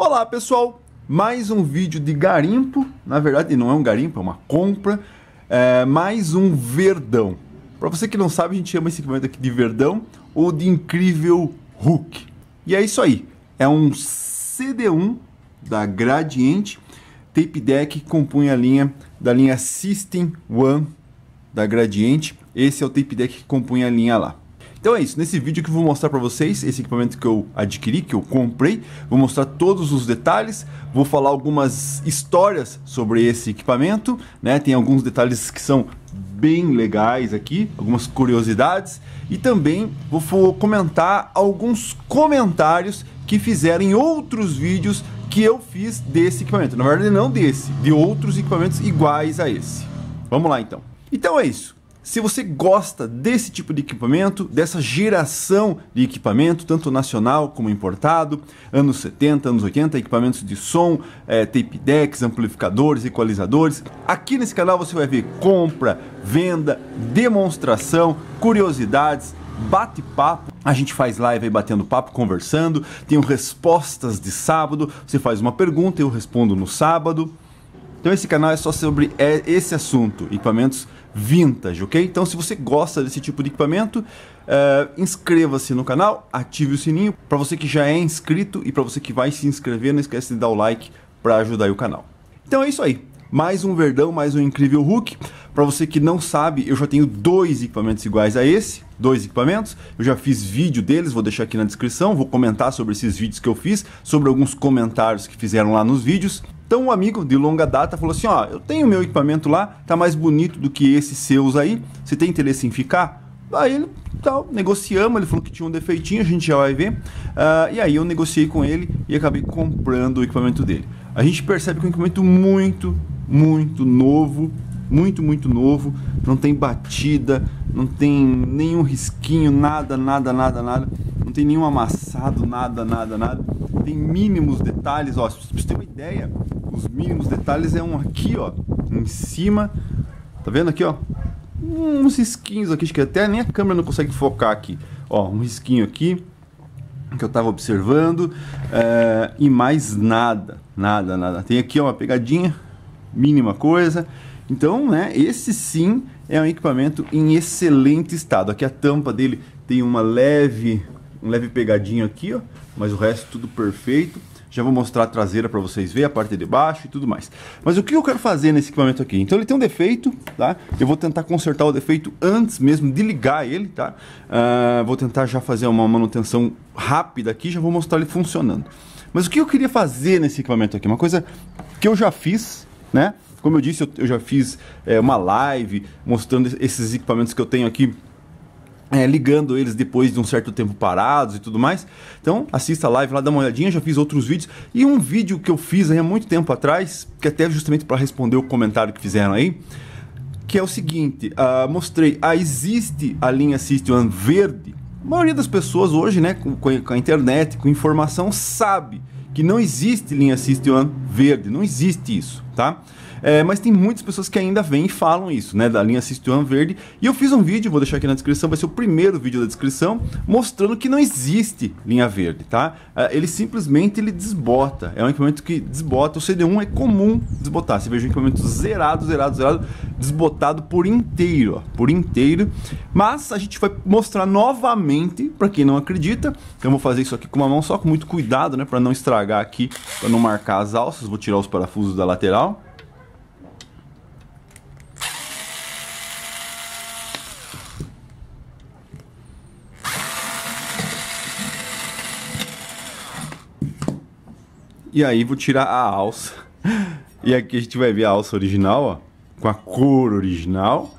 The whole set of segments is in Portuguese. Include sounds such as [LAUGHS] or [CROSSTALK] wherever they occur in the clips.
Olá pessoal, mais um vídeo de garimpo, na verdade não é um garimpo, é uma compra, é mais um verdão. Para você que não sabe, a gente chama esse equipamento aqui de verdão ou de incrível hook. E é isso aí, é um CD1 da Gradiente, tape deck que compunha a linha da linha System One da Gradiente. Esse é o tape deck que compunha a linha lá. Então é isso, nesse vídeo que eu vou mostrar para vocês esse equipamento que eu adquiri, que eu comprei, vou mostrar todos os detalhes, vou falar algumas histórias sobre esse equipamento, né? Tem alguns detalhes que são bem legais aqui, algumas curiosidades e também vou comentar alguns comentários que fizeram em outros vídeos que eu fiz desse equipamento. Na verdade não desse, de outros equipamentos iguais a esse. Vamos lá então. Então é isso. Se você gosta desse tipo de equipamento, dessa geração de equipamento, tanto nacional como importado, anos 70, anos 80, equipamentos de som, é, tape decks, amplificadores, equalizadores, aqui nesse canal você vai ver compra, venda, demonstração, curiosidades, bate-papo. A gente faz live aí batendo papo, conversando. Tenho respostas de sábado. Você faz uma pergunta, eu respondo no sábado. Então esse canal é só sobre é, esse assunto, equipamentos vintage, ok? Então, se você gosta desse tipo de equipamento, uh, inscreva-se no canal, ative o sininho. Para você que já é inscrito e para você que vai se inscrever, não esquece de dar o like para ajudar o canal. Então é isso aí. Mais um verdão, mais um incrível hook. Para você que não sabe, eu já tenho dois equipamentos iguais a esse, dois equipamentos. Eu já fiz vídeo deles, vou deixar aqui na descrição, vou comentar sobre esses vídeos que eu fiz, sobre alguns comentários que fizeram lá nos vídeos. Então um amigo de longa data falou assim: ó, eu tenho meu equipamento lá, tá mais bonito do que esses seus aí. Você tem interesse em ficar? Aí ele tal, negociamos, ele falou que tinha um defeitinho, a gente já vai ver. Uh, e aí eu negociei com ele e acabei comprando o equipamento dele. A gente percebe que é um equipamento muito, muito novo, muito, muito novo, não tem batida, não tem nenhum risquinho, nada, nada, nada, nada, não tem nenhum amassado, nada, nada, nada. Tem mínimos detalhes, ó, pra você ter uma ideia, os mínimos detalhes é um aqui, ó, em cima. Tá vendo aqui, ó? Uns risquinhos aqui, acho que até nem a câmera não consegue focar aqui. Ó, um risquinho aqui que eu tava observando é, e mais nada, nada, nada. Tem aqui ó, uma pegadinha, mínima coisa. Então, né, esse sim é um equipamento em excelente estado. Aqui a tampa dele tem uma leve, um leve pegadinho aqui, ó, mas o resto tudo perfeito. Já vou mostrar a traseira para vocês verem, a parte de baixo e tudo mais. Mas o que eu quero fazer nesse equipamento aqui? Então ele tem um defeito, tá? Eu vou tentar consertar o defeito antes mesmo de ligar ele, tá? Uh, vou tentar já fazer uma manutenção rápida aqui, já vou mostrar ele funcionando. Mas o que eu queria fazer nesse equipamento aqui? Uma coisa que eu já fiz, né? Como eu disse, eu, eu já fiz é, uma live mostrando esses equipamentos que eu tenho aqui é, ligando eles depois de um certo tempo parados e tudo mais. Então, assista a live lá, dá uma olhadinha, já fiz outros vídeos. E um vídeo que eu fiz aí há muito tempo atrás, que até justamente para responder o comentário que fizeram aí, que é o seguinte, uh, mostrei, ah, existe a linha System verde. A maioria das pessoas hoje, né, com, com a internet, com informação, sabe que não existe linha System verde, não existe isso, tá? É, mas tem muitas pessoas que ainda vêm e falam isso, né? Da linha Sistuan Verde. E eu fiz um vídeo, vou deixar aqui na descrição, vai ser o primeiro vídeo da descrição, mostrando que não existe linha verde, tá? É, ele simplesmente ele desbota. É um equipamento que desbota. O CD1 é comum desbotar. Você veja um equipamento zerado, zerado, zerado, desbotado por inteiro, ó, por inteiro. Mas a gente vai mostrar novamente para quem não acredita. eu vou fazer isso aqui com uma mão só, com muito cuidado, né, para não estragar aqui, para não marcar as alças. Vou tirar os parafusos da lateral. E aí vou tirar a alça. E aqui a gente vai ver a alça original, ó, com a cor original,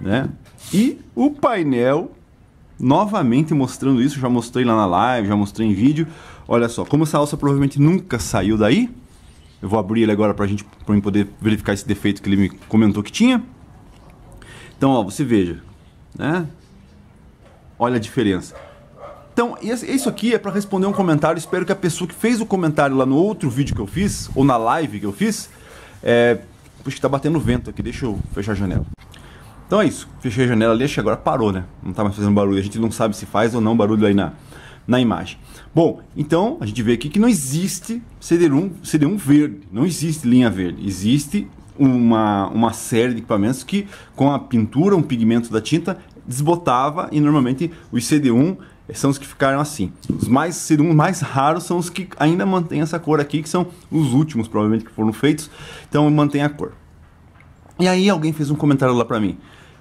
né? E o painel novamente mostrando isso, já mostrei lá na live, já mostrei em vídeo. Olha só, como essa alça provavelmente nunca saiu daí, eu vou abrir ele agora para gente pra mim poder verificar esse defeito que ele me comentou que tinha. Então, ó, você veja, né? Olha a diferença. Então, isso aqui é para responder um comentário. Espero que a pessoa que fez o comentário lá no outro vídeo que eu fiz, ou na live que eu fiz, é. Puxa, que tá batendo vento aqui, deixa eu fechar a janela. Então é isso, fechei a janela ali, acho agora parou, né? Não tá mais fazendo barulho, a gente não sabe se faz ou não barulho aí na, na imagem. Bom, então a gente vê aqui que não existe CD1, CD1 verde, não existe linha verde, existe uma, uma série de equipamentos que com a pintura, um pigmento da tinta, desbotava e normalmente os CD1 é, são os que ficaram assim. Os mais cirumos mais raros são os que ainda mantêm essa cor aqui, que são os últimos, provavelmente, que foram feitos. Então mantém a cor. E aí alguém fez um comentário lá para mim.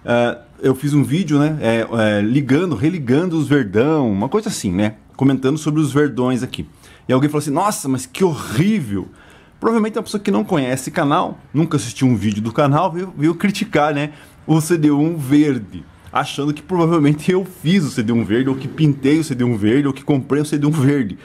Uh, eu fiz um vídeo, né? É, é, ligando, religando os verdão, uma coisa assim, né? Comentando sobre os verdões aqui. E alguém falou assim: Nossa, mas que horrível! Provavelmente é uma pessoa que não conhece canal, nunca assistiu um vídeo do canal, veio, veio criticar, né? O CD1 verde achando que provavelmente eu fiz o CD1 verde, ou que pintei o CD1 verde, ou que comprei o CD1 verde.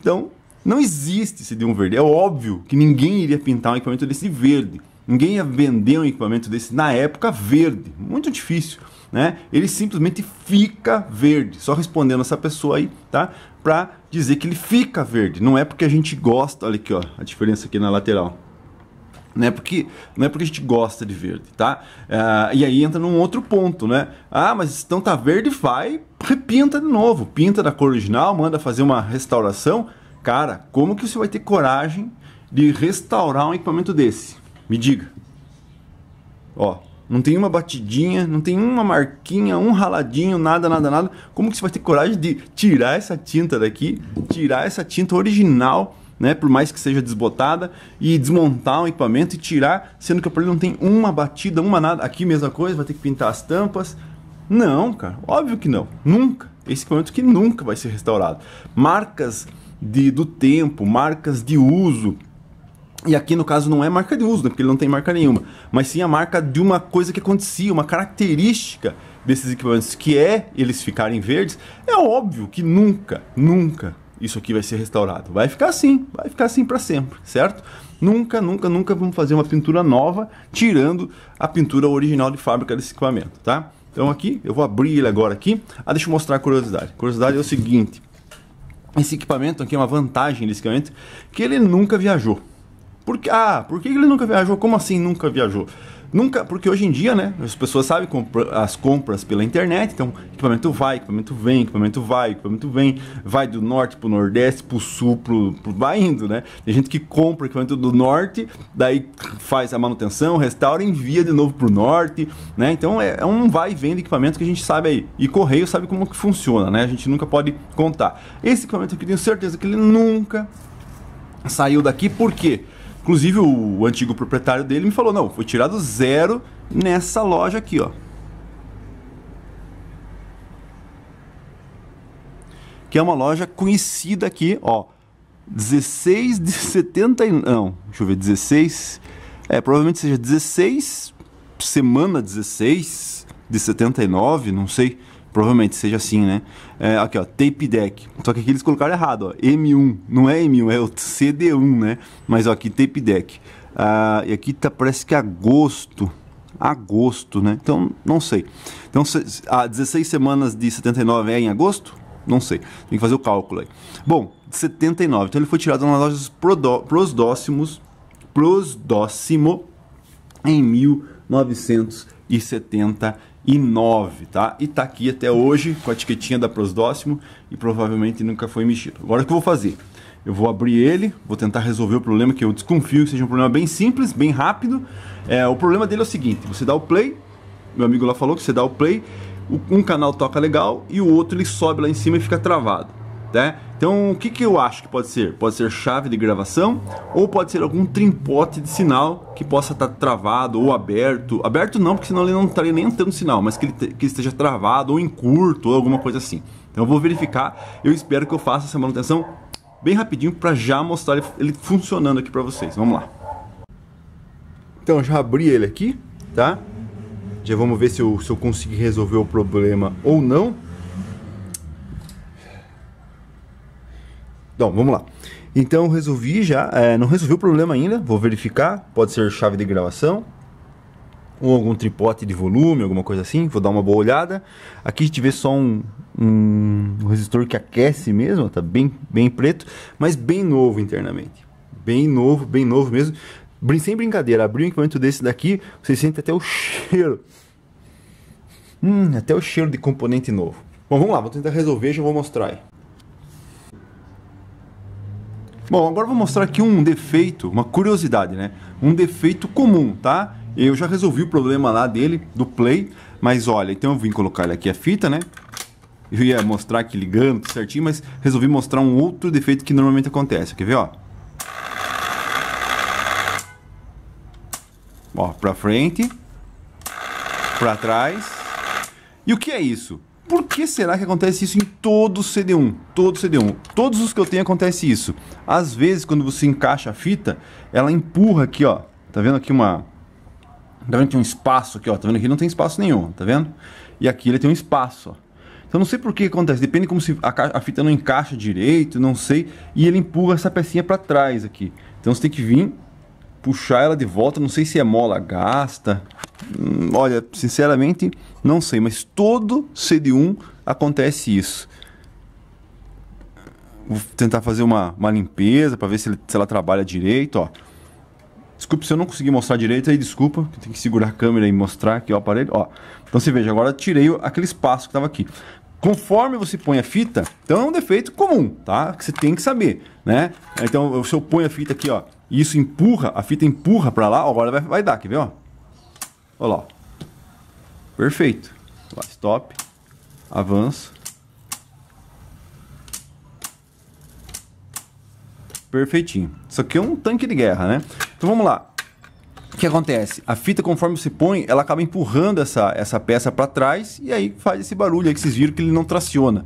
Então, não existe CD1 verde. É óbvio que ninguém iria pintar um equipamento desse verde. Ninguém ia vender um equipamento desse na época verde. Muito difícil, né? Ele simplesmente fica verde. Só respondendo essa pessoa aí, tá? Pra dizer que ele fica verde. Não é porque a gente gosta. Olha aqui, ó, a diferença aqui na lateral. Não é, porque, não é porque a gente gosta de verde, tá? Ah, e aí entra num outro ponto, né? Ah, mas então tá verde, vai, repinta de novo. Pinta da cor original, manda fazer uma restauração. Cara, como que você vai ter coragem de restaurar um equipamento desse? Me diga. Ó, não tem uma batidinha, não tem uma marquinha, um raladinho, nada, nada, nada. Como que você vai ter coragem de tirar essa tinta daqui, tirar essa tinta original né, por mais que seja desbotada, e desmontar o equipamento e tirar, sendo que o aparelho não tem uma batida, uma nada. Aqui mesma coisa, vai ter que pintar as tampas. Não, cara, óbvio que não, nunca. Esse equipamento que nunca vai ser restaurado. Marcas de, do tempo, marcas de uso, e aqui no caso não é marca de uso, né? porque ele não tem marca nenhuma, mas sim a marca de uma coisa que acontecia, uma característica desses equipamentos que é eles ficarem verdes. É óbvio que nunca, nunca isso aqui vai ser restaurado. Vai ficar assim, vai ficar assim para sempre, certo? Nunca, nunca, nunca vamos fazer uma pintura nova tirando a pintura original de fábrica desse equipamento, tá? Então aqui, eu vou abrir ele agora aqui. Ah, deixa eu mostrar a curiosidade. A curiosidade é o seguinte. Esse equipamento aqui é uma vantagem desse equipamento, que ele nunca viajou. Por, ah, por que ele nunca viajou? Como assim nunca viajou? Nunca, porque hoje em dia, né, as pessoas sabem compra, as compras pela internet, então equipamento vai, equipamento vem, equipamento vai, equipamento vem, vai do norte pro nordeste, pro sul, pro, pro vai indo, né? Tem gente que compra equipamento do norte, daí faz a manutenção, restaura, envia de novo pro norte, né? Então é, é um vai e vem de equipamento que a gente sabe aí. E correio sabe como que funciona, né? A gente nunca pode contar. Esse equipamento aqui eu tenho certeza que ele nunca saiu daqui, por quê? Porque Inclusive, o antigo proprietário dele me falou: não, foi tirado zero nessa loja aqui, ó. Que é uma loja conhecida aqui, ó. 16 de 70 não, deixa eu ver, 16, é, provavelmente seja 16 semana 16 de 79, não sei. Provavelmente seja assim, né? É, aqui, ó, tape deck. Só que aqui eles colocaram errado, ó. M1. Não é M1, é o CD1, né? Mas ó, aqui, tape deck. Ah, e aqui tá, parece que agosto. Agosto, né? Então, não sei. Então, se, 16 semanas de 79 é em agosto? Não sei. Tem que fazer o cálculo aí. Bom, 79. Então ele foi tirado nas lojas Prosdócimos. Prosdócimo em 1979 tá? E tá aqui até hoje com a etiquetinha da Prosdóximo e provavelmente nunca foi mexido. Agora o que eu vou fazer? Eu vou abrir ele, vou tentar resolver o problema que eu desconfio que seja um problema bem simples, bem rápido. É, o problema dele é o seguinte: você dá o play, meu amigo lá falou que você dá o play, um canal toca legal e o outro ele sobe lá em cima e fica travado. Né? Então, o que, que eu acho que pode ser? Pode ser chave de gravação ou pode ser algum trimpote de sinal que possa estar tá travado ou aberto. Aberto não, porque senão ele não estaria nem entrando sinal, mas que ele, que esteja travado ou em curto ou alguma coisa assim. Então, eu vou verificar. Eu espero que eu faça essa manutenção bem rapidinho para já mostrar ele, ele funcionando aqui para vocês. Vamos lá. Então, já abri ele aqui, tá? Já vamos ver se eu, se eu resolver o problema ou não. Então, vamos lá. Então, resolvi já. É, não resolvi o problema ainda. Vou verificar. Pode ser chave de gravação. Ou algum tripote de volume, alguma coisa assim. Vou dar uma boa olhada. Aqui a gente vê só um, um, resistor que aquece mesmo. Tá bem, bem preto. Mas bem novo internamente. Bem novo, bem novo mesmo. Sem brincadeira. abrir um equipamento desse daqui. Você sente até o cheiro. Hum, até o cheiro de componente novo. Bom, vamos lá. Vou tentar resolver. Já vou mostrar aí. Bom, agora vou mostrar aqui um defeito, uma curiosidade, né? Um defeito comum, tá? Eu já resolvi o problema lá dele, do play, mas olha, então eu vim colocar ele aqui a fita, né? Eu ia mostrar aqui ligando certinho, mas resolvi mostrar um outro defeito que normalmente acontece. Quer ver, ó? Ó, pra frente, pra trás. E o que é isso? Por que será que acontece isso em todo CD1? Todo CD1. Todos os que eu tenho acontece isso. Às vezes, quando você encaixa a fita, ela empurra aqui, ó. Tá vendo aqui uma... Tá vendo que tem um espaço aqui, ó. Tá vendo aqui não tem espaço nenhum, tá vendo? E aqui ele tem um espaço, ó. Então não sei por que acontece. Depende como se a, a fita não encaixa direito, não sei. E ele empurra essa pecinha para trás aqui. Então você tem que vir puxar ela de volta. Não sei se é mola gasta. Hum, olha, sinceramente, não sei, mas todo CD1 acontece isso. Vou tentar fazer uma, uma limpeza para ver se, ele, se ela trabalha direito, ó. Desculpe se eu não consegui mostrar direito aí, desculpa, tem que segurar a câmera e mostrar aqui o aparelho, ó. Então você veja, agora tirei aquele espaço que estava aqui. Conforme você põe a fita, então é um defeito comum, tá? Que você tem que saber, né? Então, se eu ponho a fita aqui, ó, e isso empurra, a fita empurra para lá, agora vai, vai dar, quer ver, ó? Olha lá, Perfeito. stop. Avanço. Perfeitinho. Isso aqui é um tanque de guerra, né? Então vamos lá. O que acontece? A fita, conforme se põe, ela acaba empurrando essa, essa peça para trás e aí faz esse barulho aí que vocês viram que ele não traciona.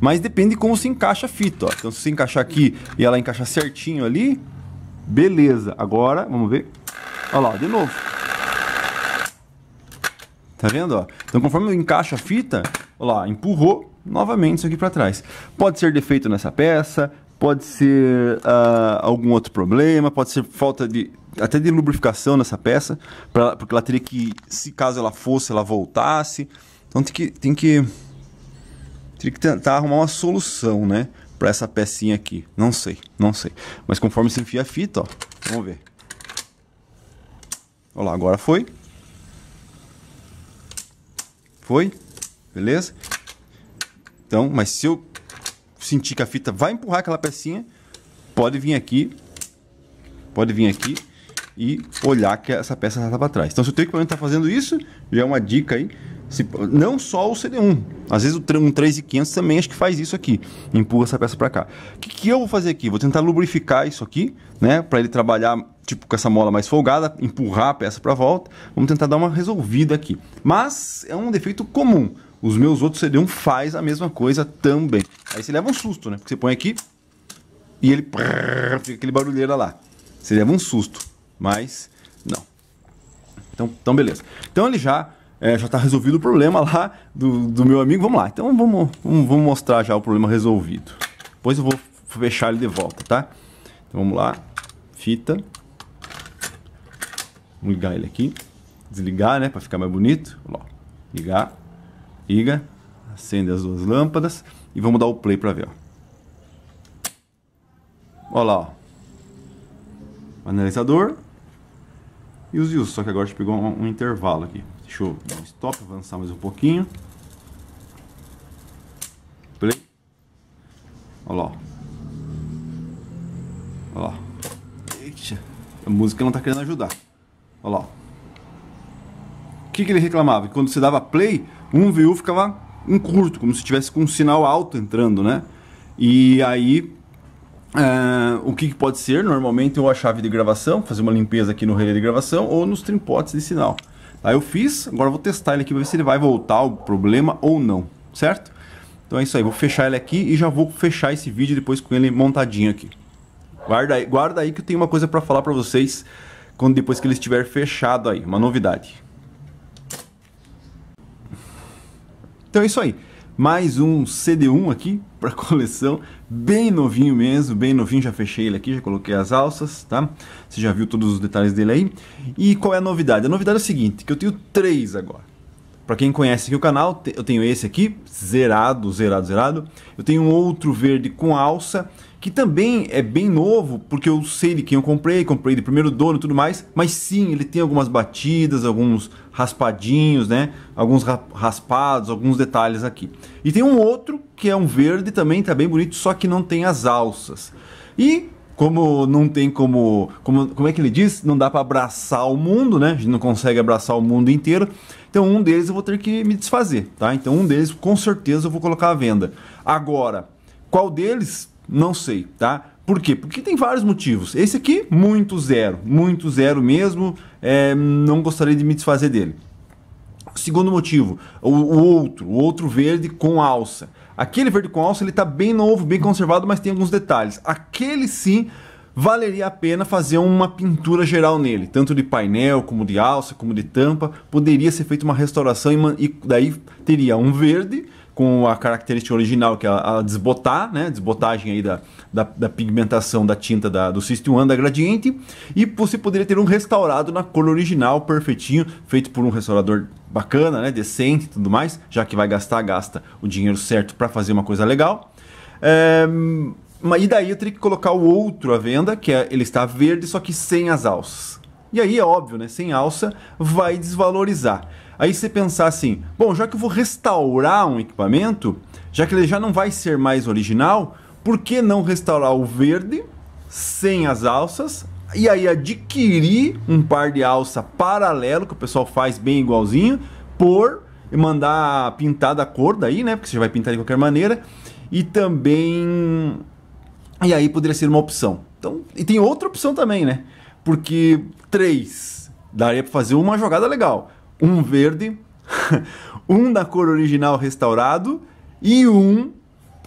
Mas depende de como se encaixa a fita. Ó. Então, se você encaixar aqui e ela encaixar certinho ali, Beleza, agora, vamos ver. Olha lá, de novo. Tá vendo? Ó? Então, conforme eu encaixo a fita, olha lá, empurrou novamente isso aqui para trás. Pode ser defeito nessa peça, pode ser uh, algum outro problema, pode ser falta de até de lubrificação nessa peça, pra, porque ela teria que, se caso ela fosse, ela voltasse. Então tem que tem que tem que tentar arrumar uma solução, né? para essa pecinha aqui. Não sei, não sei. Mas conforme você enfia a fita, ó, vamos ver. Olha lá, agora foi. Foi, beleza? Então, mas se eu sentir que a fita vai empurrar aquela pecinha, pode vir aqui, pode vir aqui e olhar que essa peça está para trás. Então, se o teu equipamento está fazendo isso, já é uma dica aí se, não só o CD1. Às vezes o um 3500 também acho que faz isso aqui. Empurra essa peça para cá. O que, que, eu vou fazer aqui? Vou tentar lubrificar isso aqui, né? Para ele trabalhar tipo com essa mola mais folgada, empurrar a peça para volta. Vamos tentar dar uma resolvida aqui. Mas é um defeito comum. Os meus outros CD1 faz a mesma coisa também. Aí você leva um susto, né? Porque você põe aqui e ele prrr, fica aquele barulheira lá. Você leva um susto, mas não. Então, então beleza. Então ele já é, já está resolvido o problema lá do, do meu amigo. Vamos lá, então vamos, vamos, vamos, mostrar já o problema resolvido. Depois eu vou fechar ele de volta, tá? Então vamos lá, fita. Vamos ligar ele aqui. Desligar, né, para ficar mais bonito. Ó, ligar, liga, acende as duas lâmpadas e vamos dar o play para ver, ó. Ó lá, ó. Analisador e os views, só que agora a gente pegou um, um intervalo aqui. Deixa eu dar um stop, avançar mais um pouquinho. Play. Olha lá. Olha lá. Eita. A música não está querendo ajudar. Olha lá. O que, que ele reclamava? Que quando você dava play, um VU ficava um curto, como se tivesse com um sinal alto entrando, né? E aí eh, o que, que, pode ser? Normalmente ou a chave de gravação, fazer uma limpeza aqui no relé de gravação ou nos trimpotes de sinal. Aí eu fiz, agora vou testar ele aqui para ver se ele vai voltar o problema ou não, certo? Então é isso aí, vou fechar ele aqui e já vou fechar esse vídeo depois com ele montadinho aqui. Guarda aí, guarda aí que eu tenho uma coisa para falar para vocês quando depois que ele estiver fechado aí, uma novidade. Então é isso aí mais um CD1 aqui [LAUGHS] para coleção, bem novinho mesmo, bem novinho, já fechei ele aqui, já coloquei as alças, tá? Você já viu todos os detalhes dele aí. E qual é a novidade? A novidade é o seguinte, que eu tenho três agora. Para quem conhece aqui o canal, eu tenho esse aqui, zerado, zerado, zerado. Eu tenho um outro verde com alça que também é bem novo, porque eu sei de quem eu comprei, comprei de primeiro dono e tudo mais, mas sim, ele tem algumas batidas, alguns raspadinhos, né? Alguns raspados, alguns detalhes aqui. E tem um outro que é um verde também, tá bem bonito, só que não tem as alças. E como não tem como, como como é que ele diz, não dá para abraçar o mundo, né? A gente não consegue abraçar o mundo inteiro. Então um deles eu vou ter que me desfazer, tá? Então um deles com certeza eu vou colocar à venda. Agora, qual deles? Não sei, tá? Por quê? Porque tem vários motivos. Esse aqui, muito zero, muito zero mesmo. É, não gostaria de me desfazer dele. Segundo motivo, o, o outro, o outro verde com alça. Aquele verde com alça ele está bem novo, bem conservado, mas tem alguns detalhes. Aquele sim valeria a pena fazer uma pintura geral nele, tanto de painel, como de alça, como de tampa. Poderia ser feita uma restauração e, e daí teria um verde com a característica original, que é a, desbotar, né? Desbotagem aí da, da, da pigmentação da tinta da, do System One da Gradiente. E você poderia ter um restaurado na cor original, perfeitinho, feito por um restaurador bacana, né? Decente e tudo mais. Já que vai gastar, gasta o dinheiro certo para fazer uma coisa legal. É... E daí eu teria que colocar o outro à venda, que é, ele está verde, só que sem as alças. E aí é óbvio, né? Sem alça vai desvalorizar. Aí você pensar assim, bom, já que eu vou restaurar um equipamento, já que ele já não vai ser mais original, por que não restaurar o verde sem as alças e aí adquirir um par de alça paralelo que o pessoal faz bem igualzinho por mandar pintar da cor daí, né? Porque você já vai pintar de qualquer maneira e também e aí poderia ser uma opção. Então, e tem outra opção também, né? Porque três daria para fazer uma jogada legal um verde, [LAUGHS] um da cor original restaurado e um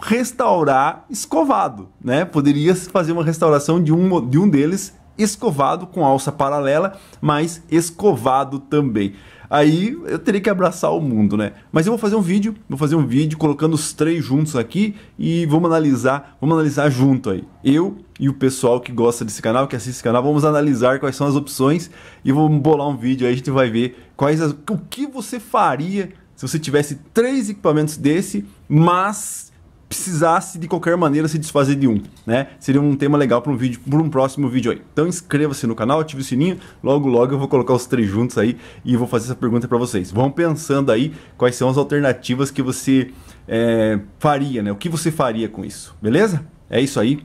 restaurar escovado, né? Poderia fazer uma restauração de um, de um deles escovado com alça paralela, mas escovado também aí eu teria que abraçar o mundo, né? Mas eu vou fazer um vídeo, vou fazer um vídeo colocando os três juntos aqui e vamos analisar, vamos analisar junto aí. Eu e o pessoal que gosta desse canal, que assiste esse canal, vamos analisar quais são as opções e vamos bolar um vídeo aí, a gente vai ver quais as, o que você faria se você tivesse três equipamentos desse, mas precisasse de qualquer maneira se desfazer de um, né? Seria um tema legal para um vídeo, para um próximo vídeo aí. Então inscreva-se no canal, ative o sininho. Logo logo eu vou colocar os três juntos aí e vou fazer essa pergunta para vocês. Vão pensando aí quais são as alternativas que você é, faria, né? O que você faria com isso? Beleza? É isso aí.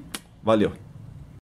Valeu.